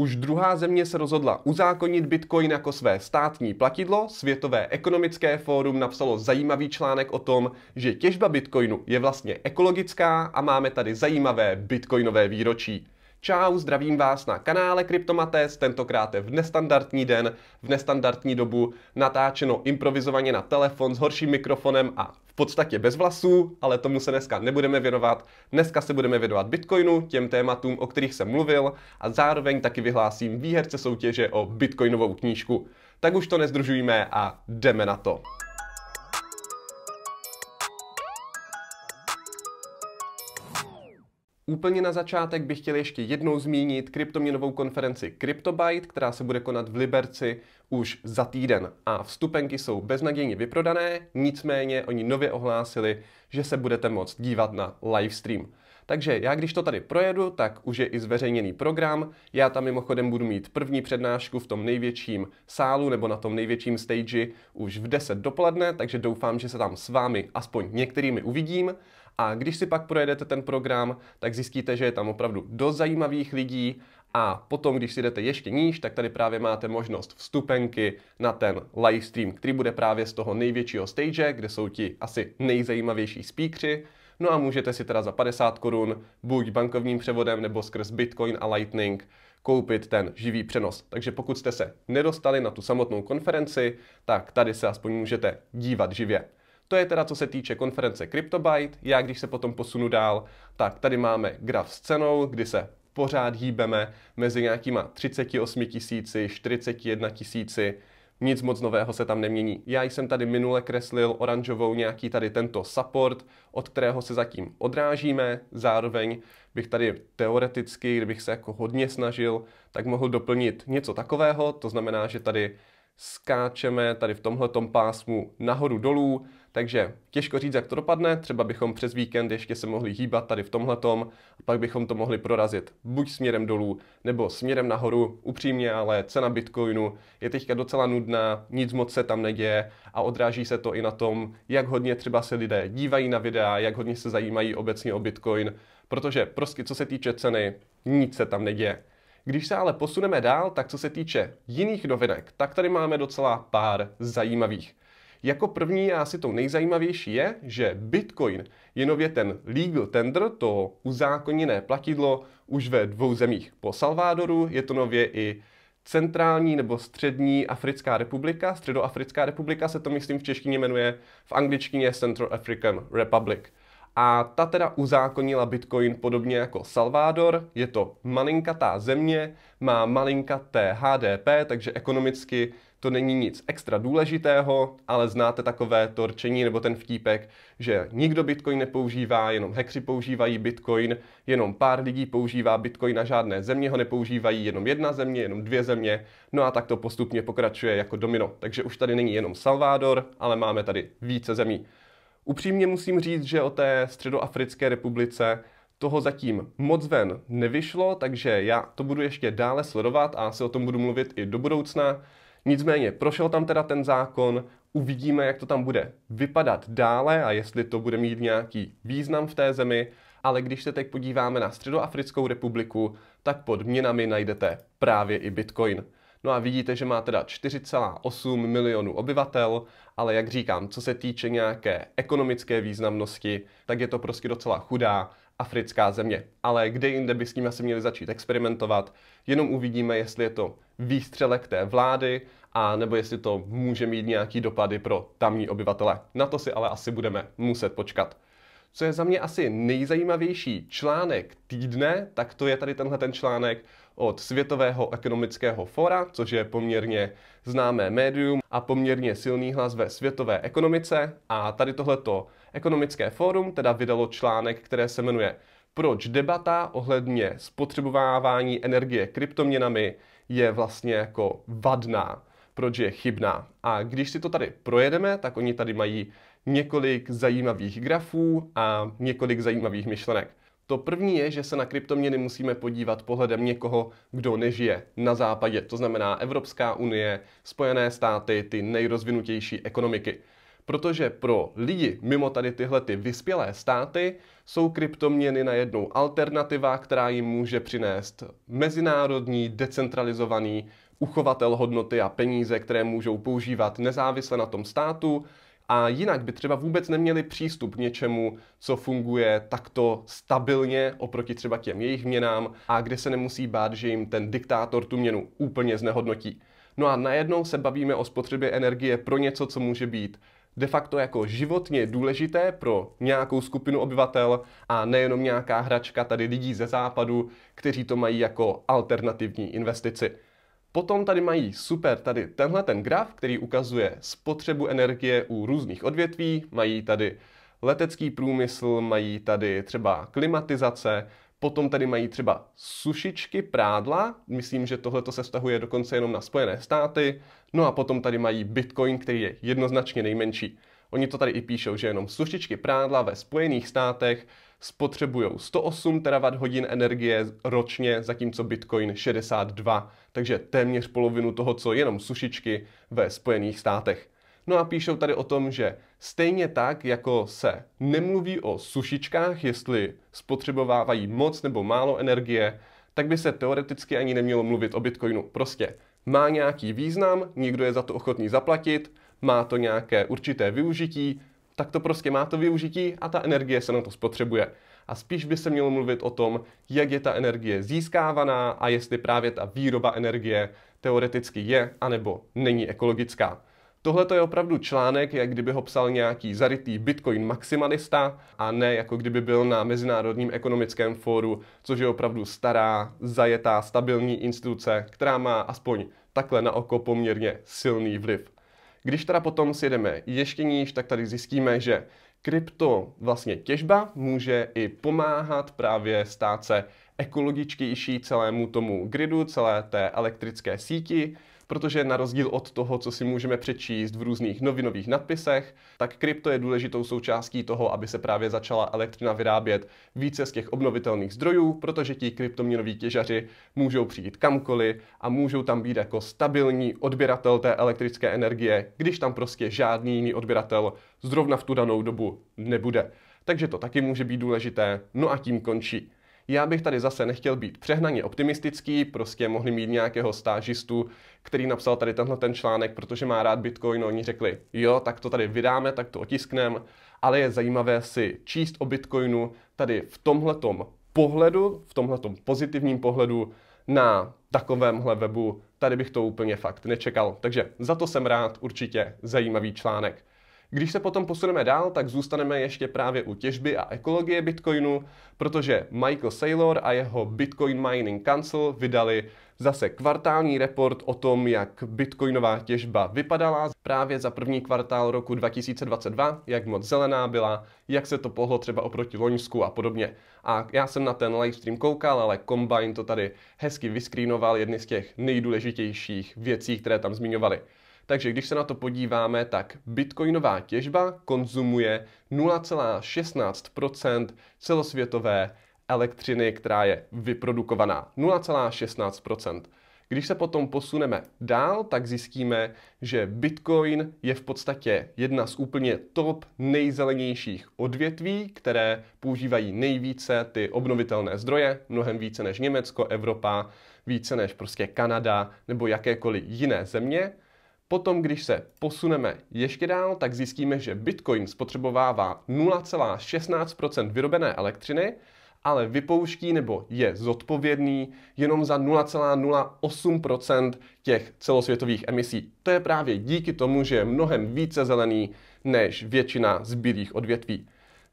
Už druhá země se rozhodla uzákonit Bitcoin jako své státní platidlo. Světové ekonomické fórum napsalo zajímavý článek o tom, že těžba Bitcoinu je vlastně ekologická a máme tady zajímavé bitcoinové výročí. Čau, zdravím vás na kanále Kryptomates, tentokrát je v nestandardní den, v nestandardní dobu, natáčeno improvizovaně na telefon s horším mikrofonem a v podstatě bez vlasů, ale tomu se dneska nebudeme věnovat. Dneska se budeme věnovat Bitcoinu, těm tématům, o kterých jsem mluvil a zároveň taky vyhlásím výherce soutěže o Bitcoinovou knížku. Tak už to nezdružujme a jdeme na to. Úplně na začátek bych chtěl ještě jednou zmínit kryptoměnovou konferenci CryptoByte, která se bude konat v Liberci už za týden a vstupenky jsou beznadějně vyprodané, nicméně oni nově ohlásili, že se budete moct dívat na livestream. Takže já, když to tady projedu, tak už je i zveřejněný program. Já tam mimochodem budu mít první přednášku v tom největším sálu nebo na tom největším stage už v 10 dopoledne, takže doufám, že se tam s vámi aspoň některými uvidím. A když si pak projedete ten program, tak zjistíte, že je tam opravdu dost zajímavých lidí a potom, když si jdete ještě níž, tak tady právě máte možnost vstupenky na ten livestream, který bude právě z toho největšího stage, kde jsou ti asi nejzajímavější speakři. No a můžete si teda za 50 korun buď bankovním převodem nebo skrz Bitcoin a Lightning koupit ten živý přenos. Takže pokud jste se nedostali na tu samotnou konferenci, tak tady se aspoň můžete dívat živě. To je teda co se týče konference CryptoByte. Já když se potom posunu dál, tak tady máme graf s cenou, kdy se pořád hýbeme mezi nějakýma 38 tisíci, 41 tisíci, nic moc nového se tam nemění. Já jsem tady minule kreslil oranžovou nějaký tady tento support, od kterého se zatím odrážíme. Zároveň bych tady teoreticky, kdybych se jako hodně snažil, tak mohl doplnit něco takového. To znamená, že tady skáčeme tady v tomhletom pásmu nahoru dolů, takže těžko říct, jak to dopadne, třeba bychom přes víkend ještě se mohli hýbat tady v tomhletom a pak bychom to mohli prorazit buď směrem dolů nebo směrem nahoru. Upřímně, ale cena Bitcoinu je teďka docela nudná, nic moc se tam neděje a odráží se to i na tom, jak hodně třeba se lidé dívají na videa, jak hodně se zajímají obecně o Bitcoin, protože prostě co se týče ceny, nic se tam neděje. Když se ale posuneme dál, tak co se týče jiných novinek, tak tady máme docela pár zajímavých. Jako první a asi to nejzajímavější je, že Bitcoin je nově ten legal tender, to uzákoněné platidlo, už ve dvou zemích. Po Salvadoru je to nově i centrální nebo střední Africká republika, středoafrická republika se to myslím v češtině jmenuje, v angličtině Central African Republic a ta teda uzákonila Bitcoin podobně jako Salvador. Je to malinkatá země, má malinkaté HDP, takže ekonomicky to není nic extra důležitého, ale znáte takové to rčení nebo ten vtípek, že nikdo Bitcoin nepoužívá, jenom hekři používají Bitcoin, jenom pár lidí používá Bitcoin na žádné země, ho nepoužívají jenom jedna země, jenom dvě země, no a tak to postupně pokračuje jako domino. Takže už tady není jenom Salvador, ale máme tady více zemí. Upřímně musím říct, že o té Středoafrické republice toho zatím moc ven nevyšlo, takže já to budu ještě dále sledovat a asi o tom budu mluvit i do budoucna. Nicméně prošel tam teda ten zákon, uvidíme, jak to tam bude vypadat dále a jestli to bude mít nějaký význam v té zemi, ale když se teď podíváme na Středoafrickou republiku, tak pod měnami najdete právě i Bitcoin. No a vidíte, že má teda 4,8 milionů obyvatel, ale jak říkám, co se týče nějaké ekonomické významnosti, tak je to prostě docela chudá africká země. Ale kde jinde by s ním asi měli začít experimentovat, jenom uvidíme, jestli je to výstřelek té vlády, a nebo jestli to může mít nějaký dopady pro tamní obyvatele. Na to si ale asi budeme muset počkat. Co je za mě asi nejzajímavější článek týdne, tak to je tady tenhle ten článek od Světového ekonomického fora, což je poměrně známé médium a poměrně silný hlas ve světové ekonomice. A tady tohleto ekonomické fórum teda vydalo článek, které se jmenuje Proč debata ohledně spotřebovávání energie kryptoměnami je vlastně jako vadná, proč je chybná. A když si to tady projedeme, tak oni tady mají několik zajímavých grafů a několik zajímavých myšlenek. To první je, že se na kryptoměny musíme podívat pohledem někoho, kdo nežije na západě, to znamená Evropská unie, Spojené státy, ty nejrozvinutější ekonomiky. Protože pro lidi mimo tady tyhle ty vyspělé státy jsou kryptoměny na jednou alternativa, která jim může přinést mezinárodní, decentralizovaný uchovatel hodnoty a peníze, které můžou používat nezávisle na tom státu, a jinak by třeba vůbec neměli přístup k něčemu, co funguje takto stabilně oproti třeba těm jejich měnám a kde se nemusí bát, že jim ten diktátor tu měnu úplně znehodnotí. No a najednou se bavíme o spotřebě energie pro něco, co může být de facto jako životně důležité pro nějakou skupinu obyvatel a nejenom nějaká hračka tady lidí ze západu, kteří to mají jako alternativní investici. Potom tady mají super tady tenhle ten graf, který ukazuje spotřebu energie u různých odvětví. Mají tady letecký průmysl, mají tady třeba klimatizace, potom tady mají třeba sušičky, prádla, myslím, že tohle se vztahuje dokonce jenom na Spojené státy, no a potom tady mají Bitcoin, který je jednoznačně nejmenší. Oni to tady i píšou, že jenom sušičky, prádla ve Spojených státech spotřebují 108 terawatt-hodin energie ročně, zatímco Bitcoin 62, takže téměř polovinu toho, co jenom sušičky ve Spojených státech. No a píšou tady o tom, že stejně tak, jako se nemluví o sušičkách, jestli spotřebovávají moc nebo málo energie, tak by se teoreticky ani nemělo mluvit o Bitcoinu. Prostě má nějaký význam, někdo je za to ochotný zaplatit, má to nějaké určité využití, tak to prostě má to využití a ta energie se na to spotřebuje. A spíš by se mělo mluvit o tom, jak je ta energie získávaná a jestli právě ta výroba energie teoreticky je anebo není ekologická. Tohle to je opravdu článek, jak kdyby ho psal nějaký zarytý bitcoin maximalista a ne jako kdyby byl na Mezinárodním ekonomickém fóru, což je opravdu stará, zajetá, stabilní instituce, která má aspoň takhle na oko poměrně silný vliv. Když teda potom si jdeme ještě níž, tak tady zjistíme, že krypto vlastně těžba může i pomáhat právě stát se ekologičtější celému tomu gridu, celé té elektrické síti, protože na rozdíl od toho, co si můžeme přečíst v různých novinových nadpisech, tak krypto je důležitou součástí toho, aby se právě začala elektřina vyrábět více z těch obnovitelných zdrojů, protože ti kryptoměnoví těžaři můžou přijít kamkoliv a můžou tam být jako stabilní odběratel té elektrické energie, když tam prostě žádný jiný odběratel zrovna v tu danou dobu nebude. Takže to taky může být důležité. No a tím končí já bych tady zase nechtěl být přehnaně optimistický, prostě mohli mít nějakého stážistu, který napsal tady tenhle ten článek, protože má rád Bitcoin, oni řekli, jo, tak to tady vydáme, tak to otiskneme, ale je zajímavé si číst o Bitcoinu tady v tomhletom pohledu, v tomhletom pozitivním pohledu na takovémhle webu, tady bych to úplně fakt nečekal. Takže za to jsem rád, určitě zajímavý článek. Když se potom posuneme dál, tak zůstaneme ještě právě u těžby a ekologie Bitcoinu, protože Michael Saylor a jeho Bitcoin Mining Council vydali zase kvartální report o tom, jak bitcoinová těžba vypadala právě za první kvartál roku 2022, jak moc zelená byla, jak se to pohlo třeba oproti Loňsku a podobně. A já jsem na ten livestream koukal, ale Combine to tady hezky vyskrýnoval jedny z těch nejdůležitějších věcí, které tam zmiňovali. Takže když se na to podíváme, tak bitcoinová těžba konzumuje 0,16 celosvětové elektřiny, která je vyprodukovaná. 0,16 když se potom posuneme dál, tak zjistíme, že Bitcoin je v podstatě jedna z úplně top nejzelenějších odvětví, které používají nejvíce ty obnovitelné zdroje, mnohem více než Německo, Evropa, více než prostě Kanada nebo jakékoliv jiné země. Potom, když se posuneme ještě dál, tak zjistíme, že Bitcoin spotřebovává 0,16 vyrobené elektřiny, ale vypouští nebo je zodpovědný jenom za 0,08 těch celosvětových emisí. To je právě díky tomu, že je mnohem více zelený než většina zbylých odvětví.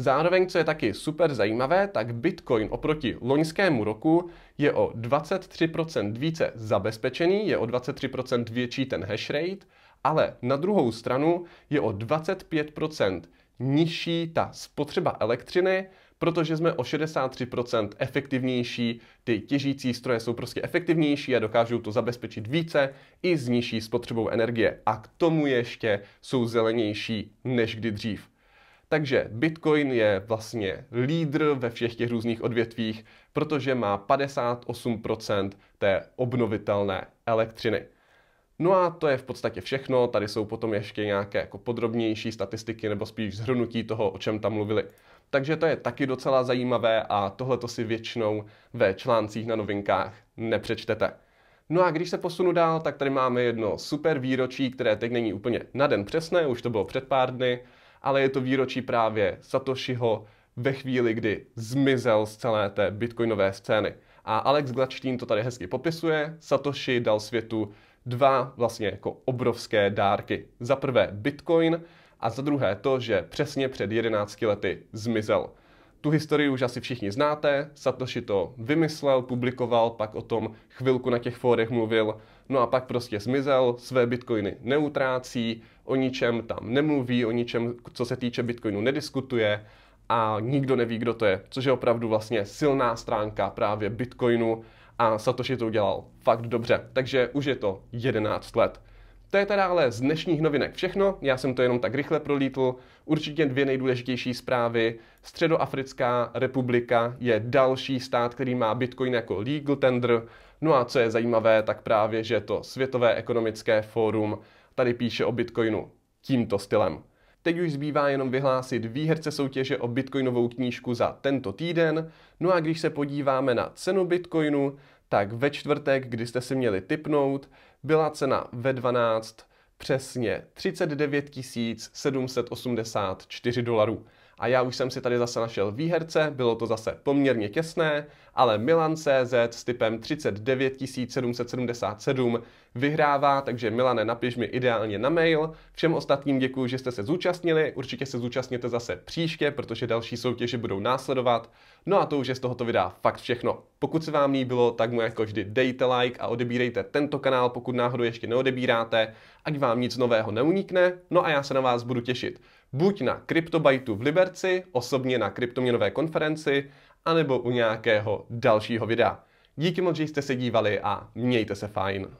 Zároveň, co je taky super zajímavé, tak Bitcoin oproti loňskému roku je o 23% více zabezpečený, je o 23% větší ten hash rate, ale na druhou stranu je o 25% nižší ta spotřeba elektřiny, protože jsme o 63% efektivnější, ty těžící stroje jsou prostě efektivnější a dokážou to zabezpečit více i s nižší spotřebou energie. A k tomu ještě jsou zelenější než kdy dřív. Takže Bitcoin je vlastně lídr ve všech těch různých odvětvích, protože má 58% té obnovitelné elektřiny. No a to je v podstatě všechno, tady jsou potom ještě nějaké jako podrobnější statistiky nebo spíš zhrnutí toho, o čem tam mluvili. Takže to je taky docela zajímavé a tohle to si většinou ve článcích na novinkách nepřečtete. No a když se posunu dál, tak tady máme jedno super výročí, které teď není úplně na den přesné, už to bylo před pár dny, ale je to výročí právě Satoshiho ve chvíli, kdy zmizel z celé té bitcoinové scény. A Alex Glačtín to tady hezky popisuje. Satoshi dal světu dva vlastně jako obrovské dárky. Za prvé Bitcoin a za druhé to, že přesně před 11 lety zmizel. Tu historii už asi všichni znáte, Satoshi to vymyslel, publikoval, pak o tom chvilku na těch fórech mluvil, no a pak prostě zmizel, své bitcoiny neutrácí, o ničem tam nemluví, o ničem, co se týče bitcoinu, nediskutuje a nikdo neví, kdo to je, což je opravdu vlastně silná stránka právě bitcoinu a Satoshi to udělal fakt dobře. Takže už je to 11 let. To je teda ale z dnešních novinek všechno, já jsem to jenom tak rychle prolítl. Určitě dvě nejdůležitější zprávy. Středoafrická republika je další stát, který má Bitcoin jako legal tender. No a co je zajímavé, tak právě, že to Světové ekonomické fórum tady píše o Bitcoinu tímto stylem. Teď už zbývá jenom vyhlásit výherce soutěže o bitcoinovou knížku za tento týden. No a když se podíváme na cenu bitcoinu, tak ve čtvrtek, kdy jste si měli typnout, byla cena ve 12 přesně 39 784 dolarů. A já už jsem si tady zase našel výherce, bylo to zase poměrně těsné, ale Milan CZ s typem 39 777 vyhrává, takže Milane, napiš mi ideálně na mail. Všem ostatním děkuji, že jste se zúčastnili, určitě se zúčastněte zase příště, protože další soutěže budou následovat. No a to už je z tohoto videa fakt všechno. Pokud se vám líbilo, tak mu jako vždy dejte like a odebírejte tento kanál, pokud náhodou ještě neodebíráte, ať vám nic nového neunikne, no a já se na vás budu těšit buď na Cryptobajtu v Liberci, osobně na kryptoměnové konferenci, anebo u nějakého dalšího videa. Díky moc, že jste se dívali a mějte se fajn.